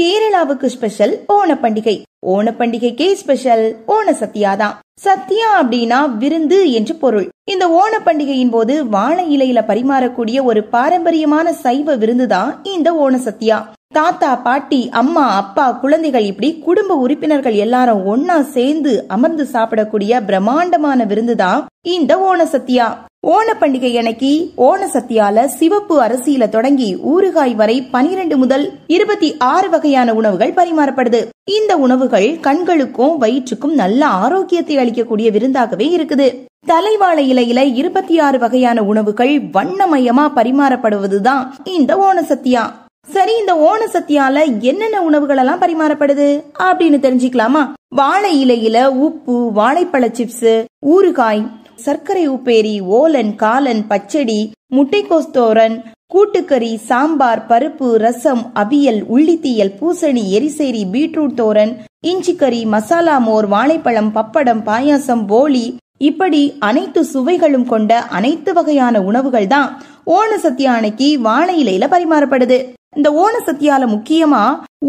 கேரளாவுக்கு ஸ்பெஷல் ஓண பண்டிகை ஓண பண்டிகைக்கே ஸ்பெஷல் ஓண சத்யா தான் சத்யா அப்படின்னா விருந்து என்று பொருள் இந்த ஓண பண்டிகையின் போது வாழை இலையில பரிமாறக்கூடிய ஒரு பாரம்பரியமான சைவ விருந்து தான் இந்த ஓண சத்யா தாத்தா பாட்டி அம்மா அப்பா குழந்தைகள் இப்படி குடும்ப உறுப்பினர்கள் எல்லாரும் ஒன்னா சேர்ந்து அமர்ந்து சாப்பிடக்கூடிய பிரம்மாண்டமான விருந்து தான் இந்த ஓண சத்யா ஓண பண்டிகை அன்னைக்கு ஓண சத்தியால சிவப்பு அரிசியில தொடங்கி ஊறுகாய் வரை பனிரெண்டு முதல் இருபத்தி ஆறு வகையான உணவுகள் பரிமாறப்படுது இந்த உணவுகள் கண்களுக்கும் வயிற்றுக்கும் நல்ல ஆரோக்கியத்தை அளிக்கக்கூடிய விருந்தாகவே இருக்குது தலைவாழை இலையில இருபத்தி ஆறு வகையான உணவுகள் வண்ணமயமா பரிமாறப்படுவதுதான் இந்த ஓண சத்தியா சரி இந்த ஓண சத்தியால என்னென்ன உணவுகள் எல்லாம் பரிமாறப்படுது அப்படின்னு தெரிஞ்சுக்கலாமா வாழை இலையில உப்பு வாழைப்பழ சிப்ஸ் ஊறுகாய் சர்க்கரை உப்பேரி ஓலன் காலன் பச்சடி முட்டைக்கோஸ் தோரன் கூட்டுக்கறி சாம்பார் பருப்பு ரசம் அவியல் உள்ளித்தியல் பூசணி எரிசேரி பீட்ரூட் தோரன் இஞ்சிக்கறி மசாலா மோர் வாழைப்பழம் பப்படம் பாயாசம் போலி இப்படி அனைத்து சுவைகளும் கொண்ட அனைத்து வகையான உணவுகள் தான் ஓண சத்தியானைக்கு அன்னைக்கு வாழை இலையில பரிமாறப்படுது இந்த ஓண சத்தியால முக்கியமா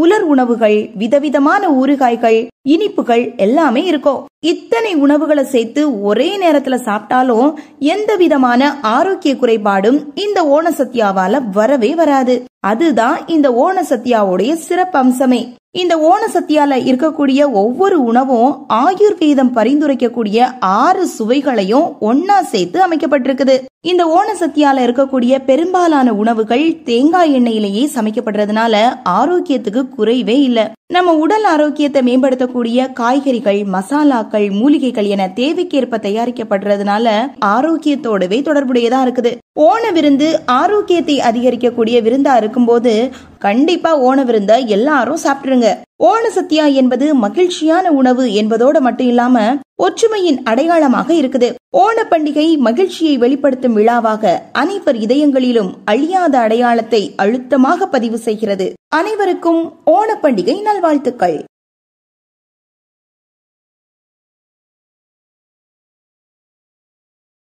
உலர் உணவுகள் விதவிதமான ஊறுகாய்கள் இனிப்புகள் எல்லாமே இருக்கும் இத்தனை உணவுகளை சேர்த்து ஒரே நேரத்துல சாப்பிட்டாலும் எந்த விதமான ஆரோக்கிய குறைபாடும் இந்த ஓண சத்யாவால வரவே வராது அதுதான் இந்த ஓண சத்தியாவுடைய சிறப்பு அம்சமே இந்த ஓண சத்தியால இருக்கக்கூடிய ஒவ்வொரு உணவும் ஆயுர்வேதம் பரிந்துரைக்கக்கூடிய ஆறு சுவைகளையும் ஒன்னா சேர்த்து அமைக்கப்பட்டிருக்குது இந்த ஓண சத்தியால இருக்கக்கூடிய பெரும்பாலான உணவுகள் தேங்காய் எண்ணெயிலேயே சமைக்கப்படுறதுனால ஆரோக்கியத்துக்கு குறைவே இல்லை நம்ம உடல் ஆரோக்கியத்தை மேம்படுத்தக்கூடிய காய்கறிகள் மசாலாக்கள் மூலிகைகள் என தேவைக்கேற்ப தயாரிக்கப்படுறதுனால ஆரோக்கியத்தோடவே தொடர்புடையதா இருக்குது ஓண விருந்து ஆரோக்கியத்தை அதிகரிக்கக்கூடிய விருந்தா இருக்கும்போது கண்டிப்பா ஓண விருந்த எல்லாரும் சாப்பிட்டுருங்க ஓண சத்யா என்பது மகிழ்ச்சியான உணவு என்பதோடு மட்டும் இல்லாம ஒற்றுமையின் அடையாளமாக இருக்குது ஓண பண்டிகை மகிழ்ச்சியை வெளிப்படுத்தும் விழாவாக அனைவர் இதயங்களிலும் அழியாத அடையாளத்தை அழுத்தமாக பதிவு செய்கிறது அனைவருக்கும் ஓண பண்டிகை நல்வாழ்த்துக்கள்